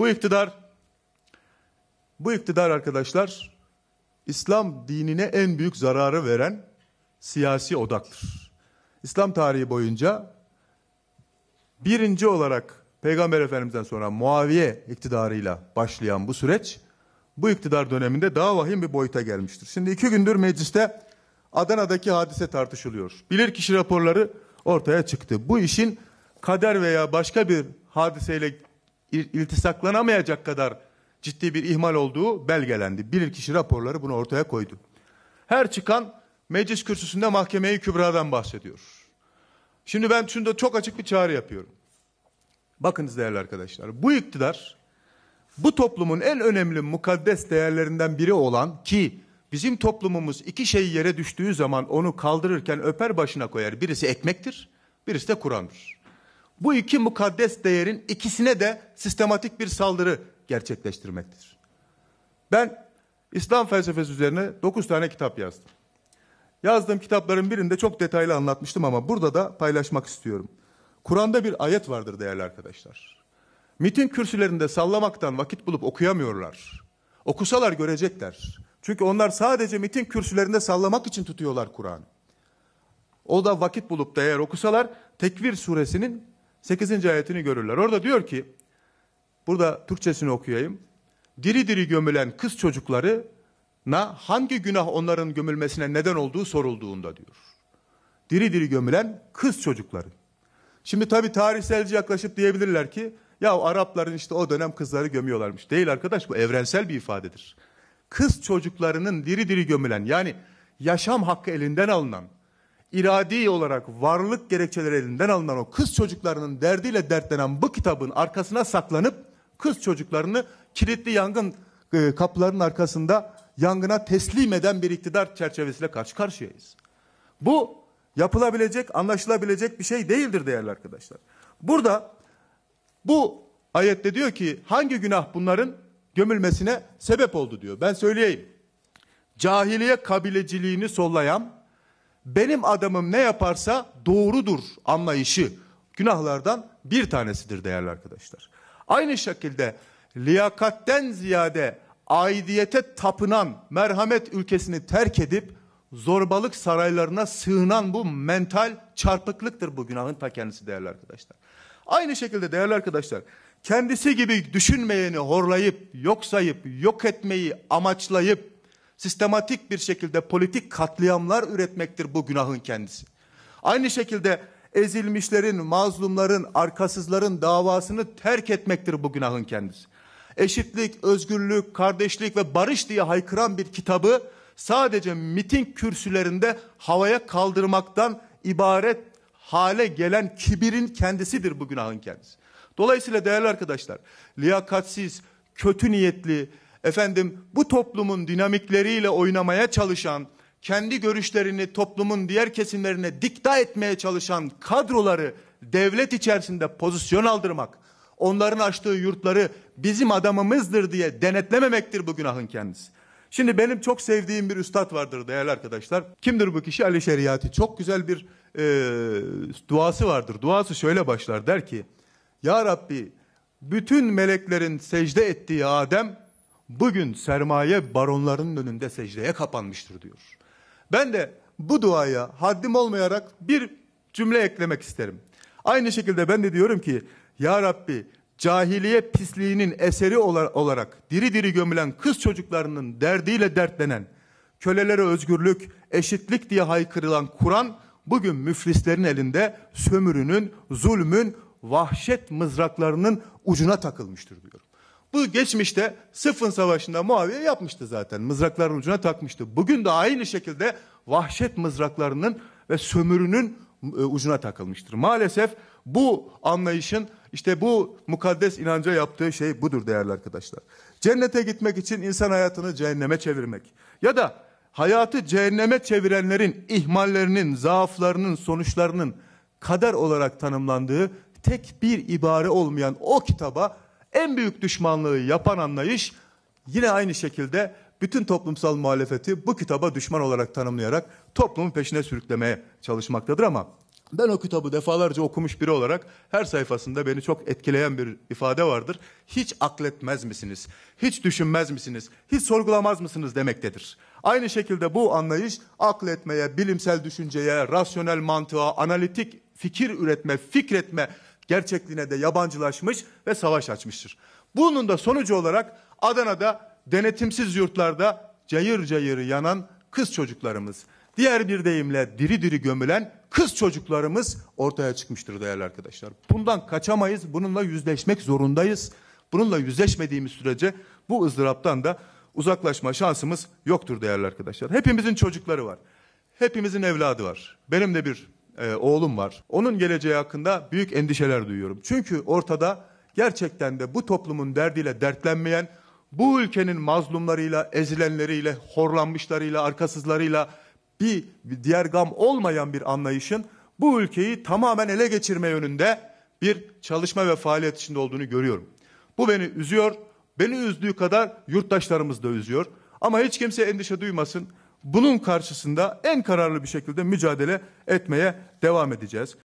Bu iktidar bu iktidar arkadaşlar İslam dinine en büyük zararı veren siyasi odaktır. İslam tarihi boyunca birinci olarak Peygamber Efendimiz'den sonra Muaviye iktidarıyla başlayan bu süreç bu iktidar döneminde daha vahim bir boyuta gelmiştir. Şimdi iki gündür mecliste Adana'daki hadise tartışılıyor. Bilirkişi raporları ortaya çıktı. Bu işin kader veya başka bir hadiseyle iltisaklanamayacak kadar ciddi bir ihmal olduğu belgelendi. Bilirkişi raporları bunu ortaya koydu. Her çıkan meclis kürsüsünde mahkemeyi kübradan bahsediyor. Şimdi ben şunu da çok açık bir çağrı yapıyorum. Bakınız değerli arkadaşlar bu iktidar bu toplumun en önemli mukaddes değerlerinden biri olan ki bizim toplumumuz iki şey yere düştüğü zaman onu kaldırırken öper başına koyar. Birisi ekmektir, birisi de Kur'an'dır bu iki mukaddes değerin ikisine de sistematik bir saldırı gerçekleştirmektir. Ben İslam felsefesi üzerine dokuz tane kitap yazdım. Yazdığım kitapların birinde çok detaylı anlatmıştım ama burada da paylaşmak istiyorum. Kur'an'da bir ayet vardır değerli arkadaşlar. Mitin kürsülerinde sallamaktan vakit bulup okuyamıyorlar. Okusalar görecekler. Çünkü onlar sadece mitin kürsülerinde sallamak için tutuyorlar Kur'an'ı. O da vakit bulup da eğer okusalar Tekvir suresinin 8. ayetini görürler. Orada diyor ki, burada Türkçesini okuyayım. Diri diri gömülen kız çocukları na hangi günah onların gömülmesine neden olduğu sorulduğunda diyor. Diri diri gömülen kız çocukları. Şimdi tabi tarihselci yaklaşıp diyebilirler ki ya Arapların işte o dönem kızları gömüyorlarmış. Değil arkadaş bu evrensel bir ifadedir. Kız çocuklarının diri diri gömülen yani yaşam hakkı elinden alınan iradi olarak varlık gerekçeleri elinden alınan o kız çocuklarının derdiyle dertlenen bu kitabın arkasına saklanıp kız çocuklarını kilitli yangın e, kapılarının arkasında yangına teslim eden bir iktidar çerçevesiyle karşı karşıyayız. Bu yapılabilecek, anlaşılabilecek bir şey değildir değerli arkadaşlar. Burada bu ayette diyor ki hangi günah bunların gömülmesine sebep oldu diyor. Ben söyleyeyim. Cahiliye kabileciliğini sollayan benim adamım ne yaparsa doğrudur anlayışı günahlardan bir tanesidir değerli arkadaşlar. Aynı şekilde liyakatten ziyade aidiyete tapınan merhamet ülkesini terk edip zorbalık saraylarına sığınan bu mental çarpıklıktır bu günahın ta kendisi değerli arkadaşlar. Aynı şekilde değerli arkadaşlar kendisi gibi düşünmeyeni horlayıp yok sayıp yok etmeyi amaçlayıp sistematik bir şekilde politik katliamlar üretmektir bu günahın kendisi. Aynı şekilde ezilmişlerin, mazlumların, arkasızların davasını terk etmektir bu günahın kendisi. Eşitlik, özgürlük, kardeşlik ve barış diye haykıran bir kitabı sadece miting kürsülerinde havaya kaldırmaktan ibaret hale gelen kibirin kendisidir bu günahın kendisi. Dolayısıyla değerli arkadaşlar, liyakatsiz, kötü niyetli, efendim bu toplumun dinamikleriyle oynamaya çalışan, kendi görüşlerini toplumun diğer kesimlerine dikta etmeye çalışan kadroları devlet içerisinde pozisyon aldırmak, onların açtığı yurtları bizim adamımızdır diye denetlememektir bu günahın kendisi. Şimdi benim çok sevdiğim bir üstad vardır değerli arkadaşlar. Kimdir bu kişi? Ali Şeriati. Çok güzel bir e, duası vardır. Duası şöyle başlar der ki, Ya Rabbi bütün meleklerin secde ettiği Adem bugün sermaye baronlarının önünde secdeye kapanmıştır diyor. Ben de bu duaya haddim olmayarak bir cümle eklemek isterim. Aynı şekilde ben de diyorum ki ya Rabbi cahiliye pisliğinin eseri olarak diri diri gömülen kız çocuklarının derdiyle dertlenen, kölelere özgürlük, eşitlik diye haykırılan Kur'an bugün müflislerin elinde sömürünün, zulmün, vahşet mızraklarının ucuna takılmıştır diyorum. Bu geçmişte Sıfın Savaşı'nda Muaviye yapmıştı zaten. Mızrakların ucuna takmıştı. Bugün de aynı şekilde vahşet mızraklarının ve sömürünün e, ucuna takılmıştır. Maalesef bu anlayışın işte bu mukaddes inanca yaptığı şey budur değerli arkadaşlar. Cennete gitmek için insan hayatını cehenneme çevirmek ya da hayatı cehenneme çevirenlerin ihmallerinin, zaaflarının, sonuçlarının kader olarak tanımlandığı tek bir ibare olmayan o kitaba en büyük düşmanlığı yapan anlayış yine aynı şekilde bütün toplumsal muhalefeti bu kitaba düşman olarak tanımlayarak toplumun peşine sürüklemeye çalışmaktadır ama ben o kitabı defalarca okumuş biri olarak her sayfasında beni çok etkileyen bir ifade vardır. Hiç akletmez misiniz? Hiç düşünmez misiniz? Hiç sorgulamaz mısınız demektedir. Aynı şekilde bu anlayış akletmeye, bilimsel düşünceye, rasyonel mantığa, analitik fikir üretme, fikretme gerçekliğine de yabancılaşmış ve savaş açmıştır. Bunun da sonucu olarak Adana'da denetimsiz yurtlarda cayır cayır yanan kız çocuklarımız, diğer bir deyimle diri diri gömülen kız çocuklarımız ortaya çıkmıştır değerli arkadaşlar. Bundan kaçamayız, bununla yüzleşmek zorundayız. Bununla yüzleşmediğimiz sürece bu ızdıraptan da uzaklaşma şansımız yoktur değerli arkadaşlar. Hepimizin çocukları var. Hepimizin evladı var. Benim de bir e, oğlum var. Onun geleceği hakkında büyük endişeler duyuyorum. Çünkü ortada gerçekten de bu toplumun derdiyle dertlenmeyen, bu ülkenin mazlumlarıyla, ezilenleriyle, horlanmışlarıyla, arkasızlarıyla bir, bir diğer gam olmayan bir anlayışın bu ülkeyi tamamen ele geçirme yönünde bir çalışma ve faaliyet içinde olduğunu görüyorum. Bu beni üzüyor. Beni üzdüğü kadar yurttaşlarımız da üzüyor. Ama hiç kimse endişe duymasın bunun karşısında en kararlı bir şekilde mücadele etmeye devam edeceğiz.